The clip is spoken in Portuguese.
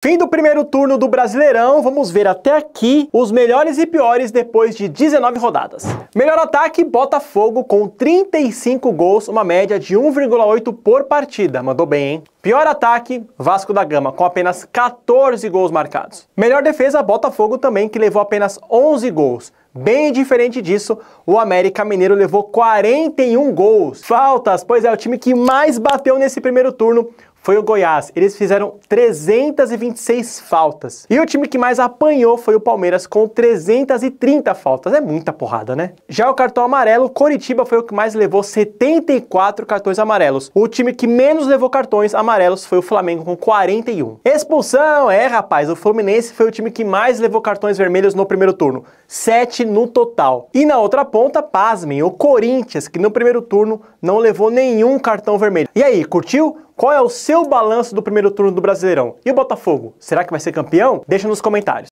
Fim do primeiro turno do Brasileirão, vamos ver até aqui os melhores e piores depois de 19 rodadas. Melhor ataque, Botafogo com 35 gols, uma média de 1,8 por partida, mandou bem, hein? Pior ataque, Vasco da Gama, com apenas 14 gols marcados. Melhor defesa, Botafogo também, que levou apenas 11 gols. Bem diferente disso, o América Mineiro levou 41 gols. Faltas, pois é, o time que mais bateu nesse primeiro turno foi o Goiás. Eles fizeram 326 faltas. E o time que mais apanhou foi o Palmeiras, com 330 faltas. É muita porrada, né? Já o cartão amarelo, o Coritiba foi o que mais levou 74 cartões amarelos. O time que menos levou cartões amarelos foi o Flamengo, com 41. Expulsão! É, rapaz, o Fluminense foi o time que mais levou cartões vermelhos no primeiro turno. 7 no total. E na outra ponta, pasmem, o Corinthians, que no primeiro turno não levou nenhum cartão vermelho. E aí, curtiu? Qual é o seu balanço do primeiro turno do Brasileirão? E o Botafogo? Será que vai ser campeão? Deixa nos comentários.